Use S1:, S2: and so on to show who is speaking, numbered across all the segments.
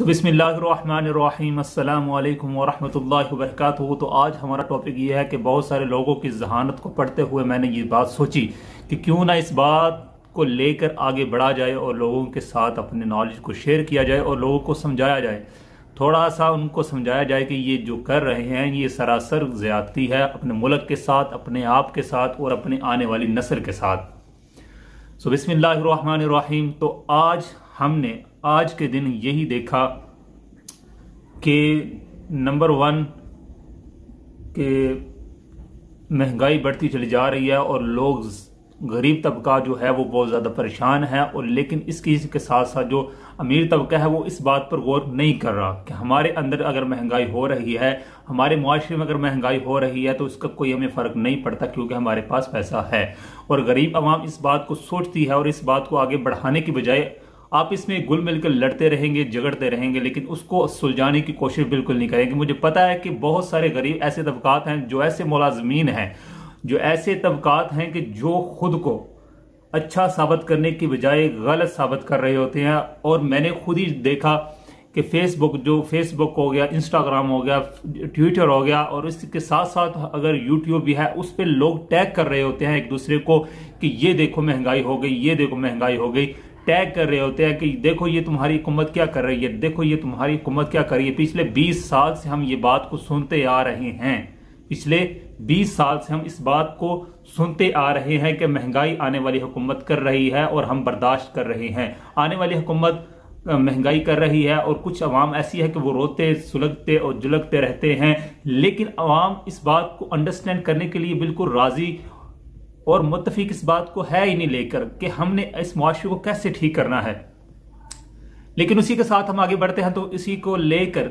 S1: तो बिसमीम् अल्लाम वरहमल वरक तो आज हमारा टॉपिक ये है कि बहुत सारे लोगों की जहानत को पढ़ते हुए मैंने ये बात सोची कि क्यों ना इस बात को लेकर आगे बढ़ा जाए और लोगों के साथ अपने नॉलेज को शेयर किया जाए और लोगों को समझाया जाए थोड़ा सा उनको समझाया जाए कि ये जो कर रहे हैं ये सरासर ज़्यादती है अपने मुल्क के साथ अपने आप के साथ और अपने आने वाली नसल के साथ सो बिसमीम तो आज हमने आज के दिन यही देखा कि नंबर वन के महंगाई बढ़ती चली जा रही है और लोग गरीब तबका जो है वो बहुत ज़्यादा परेशान है और लेकिन इसकी के साथ साथ जो अमीर तबका है वो इस बात पर गौर नहीं कर रहा कि हमारे अंदर अगर महंगाई हो रही है हमारे माशरे में अगर महंगाई हो रही है तो इसका कोई हमें फ़र्क नहीं पड़ता क्योंकि हमारे पास पैसा है और गरीब आवाम इस बात को सोचती है और इस बात को आगे बढ़ाने की बजाय आप इसमें गुल मिलकर लड़ते रहेंगे झगड़ते रहेंगे लेकिन उसको सुलझाने की कोशिश बिल्कुल नहीं करेंगे मुझे पता है कि बहुत सारे गरीब ऐसे तबकात हैं जो ऐसे मुलाजमीन हैं जो ऐसे तबकात हैं कि जो खुद को अच्छा साबित करने की बजाय गलत साबित कर रहे होते हैं और मैंने खुद ही देखा कि फेसबुक जो फेसबुक हो गया इंस्टाग्राम हो गया ट्विटर हो गया और इसके साथ साथ अगर यूट्यूब भी है उस पर लोग टैग कर रहे होते हैं एक दूसरे को कि ये देखो महंगाई हो गई ये देखो महंगाई हो गई टैग कर रहे होते हैं कि देखो ये तुम्हारी हुकूमत क्या कर रही है देखो ये तुम्हारी हुकूमत क्या कर रही है पिछले 20 साल से हम ये बात को सुनते आ रहे हैं पिछले 20 साल से हम इस बात को सुनते आ रहे हैं कि महंगाई आने वाली हुकूमत कर रही है और हम बर्दाश्त कर रहे हैं आने वाली हुकूमत महंगाई कर रही है और कुछ अवाम ऐसी है कि वो रोते सुलगते और जुलगते रहते हैं लेकिन अवाम इस बात को अंडरस्टैंड करने के लिए बिल्कुल राजी और मुतफिक इस बात को है ही नहीं लेकर कि हमने इस मुआशे को कैसे ठीक करना है लेकिन उसी के साथ हम आगे बढ़ते हैं तो इसी को लेकर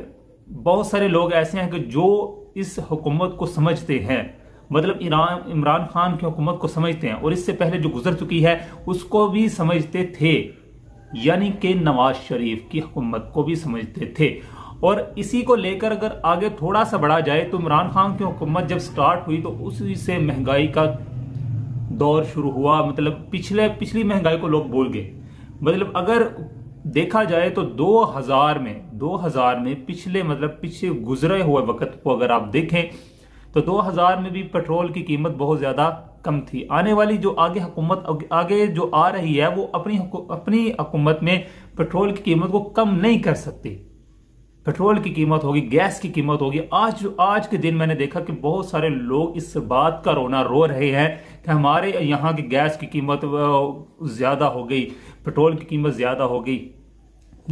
S1: बहुत सारे लोग ऐसे हैं कि जो इस हुकूमत को समझते हैं मतलब ईरान इमरान खान की हुकूमत को समझते हैं और इससे पहले जो गुजर चुकी है उसको भी समझते थे यानी कि नवाज शरीफ की हुकूमत को भी समझते थे और इसी को लेकर अगर आगे थोड़ा सा बढ़ा जाए तो इमरान खान की हुकूमत जब स्टार्ट हुई तो उसी से महंगाई का दौर शुरू हुआ मतलब पिछले पिछली महंगाई को लोग भूल गए मतलब अगर देखा जाए तो 2000 में 2000 में पिछले मतलब पिछले गुजरे हुए वक्त को अगर आप देखें तो 2000 में भी पेट्रोल की कीमत बहुत ज़्यादा कम थी आने वाली जो आगे हुकूमत आगे जो आ रही है वो अपनी अपनी हुकूमत में पेट्रोल की कीमत को कम नहीं कर सकती पेट्रोल की कीमत होगी गैस की कीमत होगी आज आज के दिन मैंने देखा कि बहुत सारे लोग इस बात का रोना रो रहे हैं कि हमारे यहाँ की गैस की कीमत ज़्यादा हो गई पेट्रोल की कीमत ज़्यादा हो गई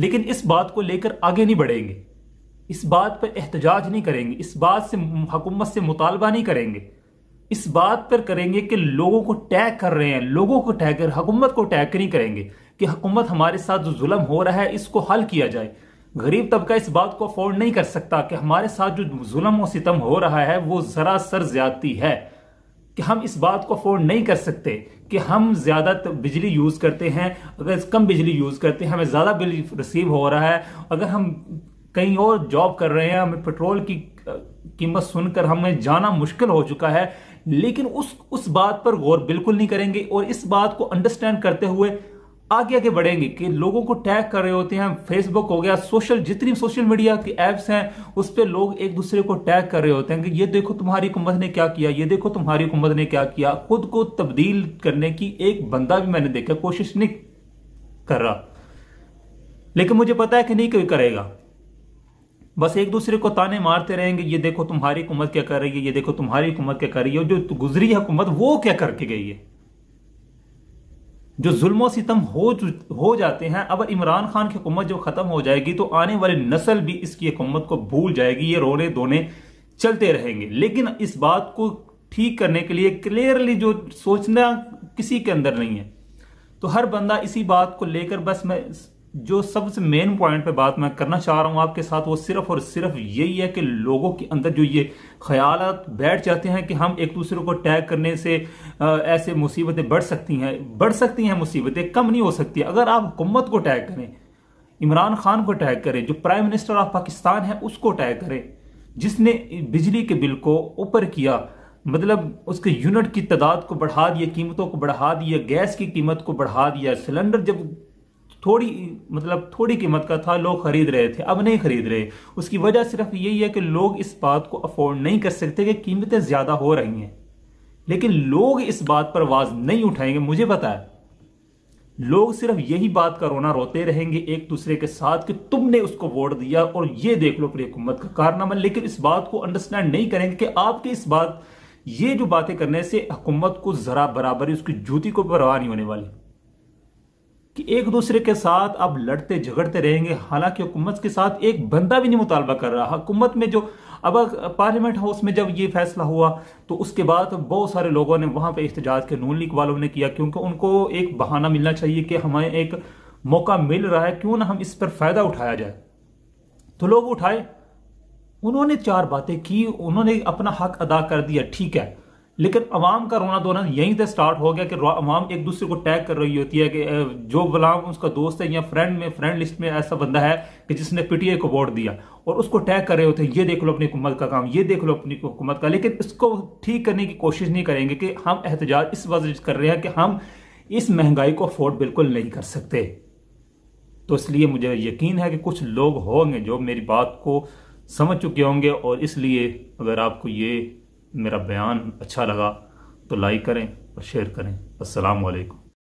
S1: लेकिन इस बात को लेकर आगे नहीं बढ़ेंगे इस बात पर एहतजाज नहीं करेंगे इस बात से हुकूमत से मुतालबा नहीं करेंगे इस बात पर करेंगे कि लोगों को टैग कर रहे हैं लोगों को टैग कर हुकूमत को टैग नहीं करेंगे कि हुकूमत हमारे साथ जो जुल्म हो रहा है इसको हल किया जाए गरीब तबका इस बात को अफोर्ड नहीं कर सकता कि हमारे साथ जो जुल्म और सितम हो रहा है वो ज़रा सर ज्यादती है कि हम इस बात को अफोर्ड नहीं कर सकते कि हम ज़्यादा बिजली यूज़ करते हैं अगर कम बिजली यूज़ करते हैं हमें ज़्यादा बिल रिसीव हो रहा है अगर हम कहीं और जॉब कर रहे हैं हमें पेट्रोल की कीमत सुनकर हमें जाना मुश्किल हो चुका है लेकिन उस उस बात पर गौर बिल्कुल नहीं करेंगे और इस बात को अंडरस्टैंड करते हुए आगे आगे बढ़ेंगे कि लोगों को टैग कर रहे होते हैं फेसबुक हो गया सोशल जितनी सोशल मीडिया की एप्स हैं उस पर लोग एक दूसरे को टैग कर रहे होते हैं कि ये देखो तुम्हारी हुकूमत ने क्या किया ये देखो तुम्हारी हुकूमत ने क्या किया खुद को तब्दील करने की एक बंदा भी मैंने देखा कोशिश नहीं कर रहा लेकिन मुझे पता है कि नहीं कोई करेगा बस एक दूसरे को ताने मारते रहेंगे ये देखो तुम्हारी हुकूमत क्या कर रही है ये देखो तुम्हारी हुकूमत क्या कर रही है जो गुजरी हुकूमत वो क्या करके गई है जो जुल्म सितम हो हो जाते हैं अब इमरान खान की हुकूमत जो ख़त्म हो जाएगी तो आने वाली नस्ल भी इसकी हुकूमत को भूल जाएगी ये रोने धोने चलते रहेंगे लेकिन इस बात को ठीक करने के लिए क्लियरली जो सोचना किसी के अंदर नहीं है तो हर बंदा इसी बात को लेकर बस मैं जो सबसे मेन पॉइंट पे बात मैं करना चाह रहा हूं आपके साथ वो सिर्फ और सिर्फ यही है कि लोगों के अंदर जो ये ख्याल बैठ जाते हैं कि हम एक दूसरे को टैग करने से ऐसे मुसीबतें बढ़ सकती हैं बढ़ सकती हैं मुसीबतें कम नहीं हो सकती अगर आप हुकूमत को टैग करें इमरान खान को टैग करें जो प्राइम मिनिस्टर ऑफ पाकिस्तान है उसको टैग करें जिसने बिजली के बिल को ऊपर किया मतलब उसके यूनिट की तादाद को बढ़ा दिया कीमतों को बढ़ा दिया गैस की कीमत को बढ़ा दिया सिलेंडर जब थोड़ी मतलब थोड़ी कीमत का था लोग खरीद रहे थे अब नहीं खरीद रहे उसकी वजह सिर्फ यही है कि लोग इस बात को अफोर्ड नहीं कर सकते कि कीमतें ज़्यादा हो रही हैं लेकिन लोग इस बात पर आवाज़ नहीं उठाएंगे मुझे पता है लोग सिर्फ यही बात का रोना रोते रहेंगे एक दूसरे के साथ कि तुमने उसको वोट दिया और ये देख लो पूरी हुकूमत का कारनामा लेकिन इस बात को अंडरस्टैंड नहीं करेंगे कि आपके इस बात ये जो बातें करने से हुकूमत को ज़रा बराबरी उसकी जूती को परवाह नहीं होने वाली कि एक दूसरे के साथ अब लड़ते झगड़ते रहेंगे हालांकि हुकूमत के साथ एक बंदा भी नहीं मुतालबा कर रहा हुकूमत में जो अब पार्लियामेंट हाउस में जब ये फैसला हुआ तो उसके बाद बहुत सारे लोगों ने वहां पर एहतजाज के नून लीग वालों ने किया क्योंकि उनको एक बहाना मिलना चाहिए कि हमें एक मौका मिल रहा है क्यों ना हम इस पर फ़ायदा उठाया जाए तो लोग उठाए उन्होंने चार बातें की उन्होंने अपना हक अदा कर दिया ठीक है लेकिन अवाम का रोना धोना यहीं से स्टार्ट हो गया कि अवाम एक दूसरे को टैग कर रही होती है कि जो गुलाम उसका दोस्त है या फ्रेंड में फ्रेंड लिस्ट में ऐसा बंदा है कि जिसने पीटीए को वोट दिया और उसको टैग कर रहे होते हैं ये देख लो अपनी हुकूमत का काम ये देख लो अपनी हुकूमत का लेकिन इसको ठीक करने की कोशिश नहीं करेंगे कि हम एहतजाज इस वजह कर रहे हैं कि हम इस महंगाई को अफोर्ड बिल्कुल नहीं कर सकते तो इसलिए मुझे यकीन है कि कुछ लोग होंगे जो मेरी बात को समझ चुके होंगे और इसलिए अगर आपको ये मेरा बयान अच्छा लगा तो लाइक करें और शेयर करें असलकम